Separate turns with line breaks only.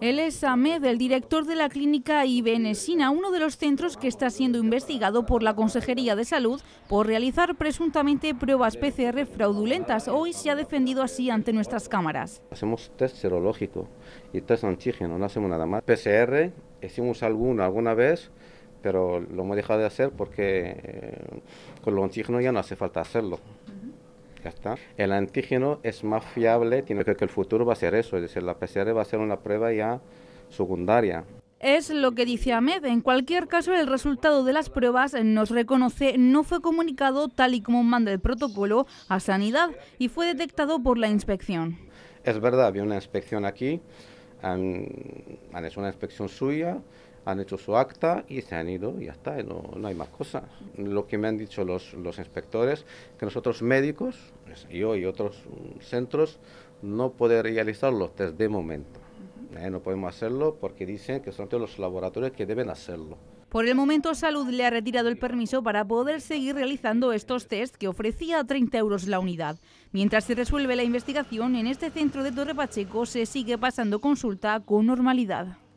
Él es Ahmed, el director de la clínica Ibenesina, uno de los centros que está siendo investigado por la Consejería de Salud por realizar presuntamente pruebas PCR fraudulentas. Hoy se ha defendido así ante nuestras cámaras.
Hacemos test serológico y test antígeno, no hacemos nada más. PCR, hicimos alguna alguna vez, pero lo hemos dejado de hacer porque eh, con lo antígeno ya no hace falta hacerlo. El antígeno es más fiable, tiene que, que el futuro va a ser eso, es decir, la PCR va a ser una prueba ya secundaria.
Es lo que dice Ahmed. En cualquier caso, el resultado de las pruebas, eh, nos reconoce, no fue comunicado tal y como manda el protocolo a Sanidad y fue detectado por la inspección.
Es verdad, había una inspección aquí, es una inspección suya, han hecho su acta y se han ido y ya está, no, no hay más cosas. Lo que me han dicho los, los inspectores, que nosotros médicos, yo pues, y otros mm, centros, no podemos realizar los test de momento. Eh, no podemos hacerlo porque dicen que son todos los laboratorios que deben hacerlo.
Por el momento, Salud le ha retirado el permiso para poder seguir realizando estos test que ofrecía a 30 euros la unidad. Mientras se resuelve la investigación, en este centro de Torre Pacheco se sigue pasando consulta con normalidad.